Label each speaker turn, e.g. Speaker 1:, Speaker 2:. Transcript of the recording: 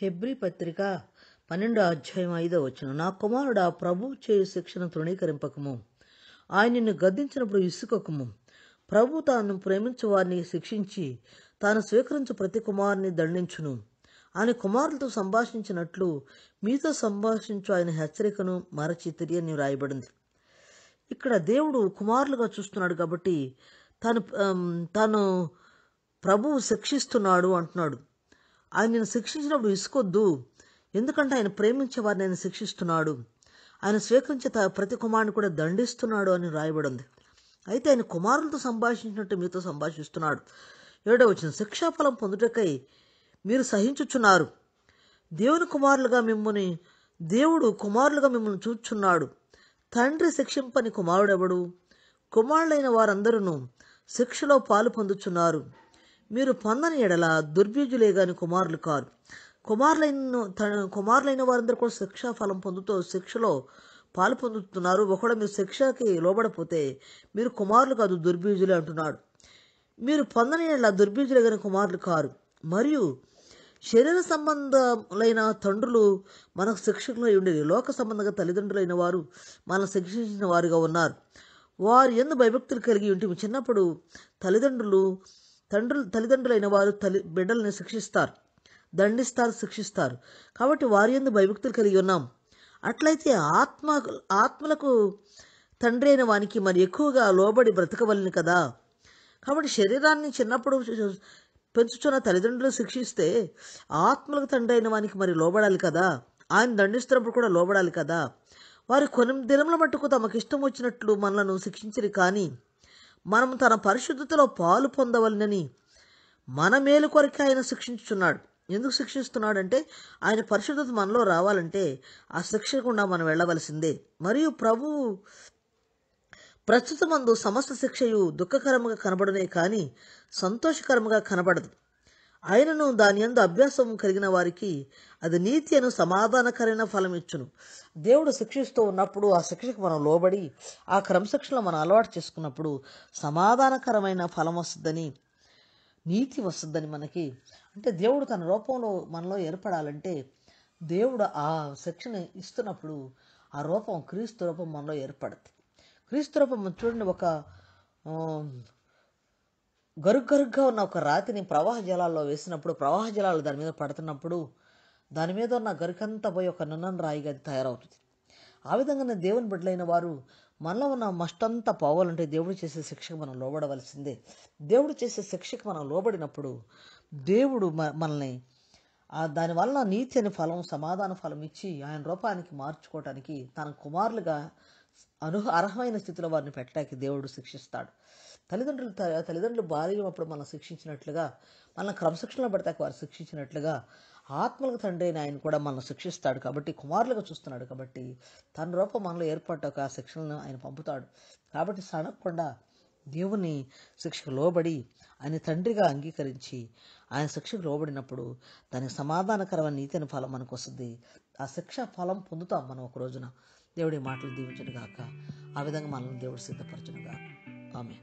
Speaker 1: హెబ్రి పత్రిక పన్నెండో అధ్యాయం ఐదో వచ్చిన నా కుమారుడా ప్రభు చేయు శిక్షణ తృణీకరింపకము ఆయన నిన్ను గద్దించినప్పుడు ఇసుకకము ప్రభు తాను ప్రేమించు వారిని శిక్షించి తాను స్వీకరించు ప్రతి కుమారుని దండించును ఆయన కుమారులతో సంభాషించినట్లు మీతో సంభాషించు ఆయన హెచ్చరికను మరచి తిరియని రాయబడింది ఇక్కడ దేవుడు కుమారులుగా చూస్తున్నాడు కాబట్టి తను తాను ప్రభువు శిక్షిస్తున్నాడు అంటున్నాడు ఆయన నేను శిక్షించినప్పుడు విసుకొద్దు ఎందుకంటే ఆయన ప్రేమించే వారిని ఆయన శిక్షిస్తున్నాడు ఆయన స్వీకరించే ప్రతి కుమారుని కూడా దండిస్తున్నాడు అని రాయబడింది అయితే ఆయన కుమారులతో సంభాషించినట్టు మీతో సంభాషిస్తున్నాడు ఏడో వచ్చిన శిక్షాఫలం పొందుటకై మీరు సహించుచున్నారు దేవుని కుమారులుగా మిమ్మల్ని దేవుడు కుమారులుగా మిమ్మల్ని చూచున్నాడు తండ్రి శిక్షింపని కుమారుడెవడు కుమారులైన వారందరూ శిక్షలో పాలు పొందుచున్నారు మీరు పొందని ఎడల దుర్బీజులే గాని కుమారులు కారు కుమారులైన కుమారులైన వారందరూ కూడా శిక్షా ఫలం పొందుతూ శిక్షలో పాలు పొందుతున్నారు ఒకడు మీరు శిక్షకి లోబడపోతే మీరు కుమారులు కాదు దుర్బీజులే అంటున్నాడు మీరు పొందని ఎడల దుర్బీజులే గాని కుమారులు కారు మరియు శరీర సంబంధములైన తండ్రులు మనకు శిక్షకులు ఉండేది లోక సంబంధంగా తల్లిదండ్రులైన వారు మనం శిక్షించిన వారుగా ఉన్నారు వారు ఎందు భయభక్తులు కలిగి ఉంటే చిన్నప్పుడు తల్లిదండ్రులు తండ్రులు తల్లిదండ్రులైన వారు తల్లి బిడ్డలను శిక్షిస్తారు దండిస్తారు శిక్షిస్తారు కాబట్టి వారి ఎందు భయభక్తులు కలిగి ఉన్నాం అట్లయితే ఆత్మ ఆత్మలకు తండ్రి అయిన వానికి మరి ఎక్కువగా లోబడి బ్రతకవలను కదా కాబట్టి శరీరాన్ని చిన్నప్పుడు పెంచుచున్న తల్లిదండ్రులు శిక్షిస్తే ఆత్మలకు తండ్రి అయిన వానికి మరి లోబడాలి కదా ఆయన దండిస్తున్నప్పుడు కూడా లోబడాలి కదా వారి కొన్ని దినముల మట్టుకు తమకిష్టం వచ్చినట్లు మనలను శిక్షించరు కానీ మనం తన పరిశుద్ధతలో పాలు పొందవలనని మన మేలు కొరకే ఆయన శిక్షించుతున్నాడు ఎందుకు శిక్షిస్తున్నాడు అంటే ఆయన పరిశుద్ధత మనలో రావాలంటే ఆ శిక్షకుండా మనం వెళ్ళవలసిందే మరియు ప్రభువు ప్రస్తుతమందు సమస్త శిక్షయు దుఃఖకరముగా కనబడనే కానీ సంతోషకరముగా కనబడదు ఆయనను దాని ఎందు అభ్యాసం కలిగిన వారికి అది నీతి అను సమాధానకరమైన ఫలం ఇచ్చును దేవుడు శిక్షిస్తూ ఉన్నప్పుడు ఆ శిక్షకు మనం లోబడి ఆ క్రమశిక్షణ మనం అలవాటు చేసుకున్నప్పుడు సమాధానకరమైన ఫలం వస్తుందని నీతి వస్తుందని మనకి అంటే దేవుడు తన రూపంలో మనలో ఏర్పడాలంటే దేవుడు ఆ శిక్షణ ఇస్తున్నప్పుడు ఆ రూపం క్రీస్తు రూపం మనలో ఏర్పడుతుంది క్రీస్తు రూపం చూడండి ఒక గరుగ్గరుగ్గా ఉన్న ఒక రాతిని ప్రవాహ జలాల్లో వేసినప్పుడు ప్రవాహ జలాలు దాని మీద పడుతున్నప్పుడు దాని మీద ఉన్న గరికంతా పోయి ఒక నున్నను రాయిగా అది తయారవుతుంది ఆ విధంగానే దేవుని బిడ్డలైన వారు మనలో ఉన్న మష్టంత పోవాలంటే దేవుడు చేసే శిక్షకు మనం లోబడవలసిందే దేవుడు చేసే శిక్షకు మనం లోబడినప్పుడు దేవుడు మనల్ని దానివల్ల నీతి అని ఫలం సమాధాన ఫలం ఇచ్చి ఆయన రూపానికి మార్చుకోవటానికి తన కుమారులుగా అనుహ అర్హమైన స్థితిలో వారిని పెట్టడానికి దేవుడు శిక్షిస్తాడు తల్లిదండ్రులు తల్లిదండ్రులు భార్యలు అప్పుడు మనం శిక్షించినట్లుగా మన క్రమశిక్షణలో పెడతాక వారు శిక్షించినట్లుగా ఆత్మలకు తండ్రి అయిన ఆయన కూడా మనల్ని శిక్షిస్తాడు కాబట్టి కుమారులుగా చూస్తున్నాడు కాబట్టి తన రూపం మనలో ఏర్పడ్డాక ఆ శిక్షణను ఆయన పంపుతాడు కాబట్టి సడకుండా దేవుని శిక్షకు లోబడి ఆయన తండ్రిగా అంగీకరించి ఆయన శిక్షకు లోబడినప్పుడు దానికి సమాధానకరమైన నీతి అని ఫలం మనకు వస్తుంది ఆ శిక్ష ఫలం పొందుతాం మనం ఒక రోజున దేవుడి మాటలు దీవించను గాక ఆ విధంగా మనల్ని దేవుడు సిద్ధపరచను గాక ఆమె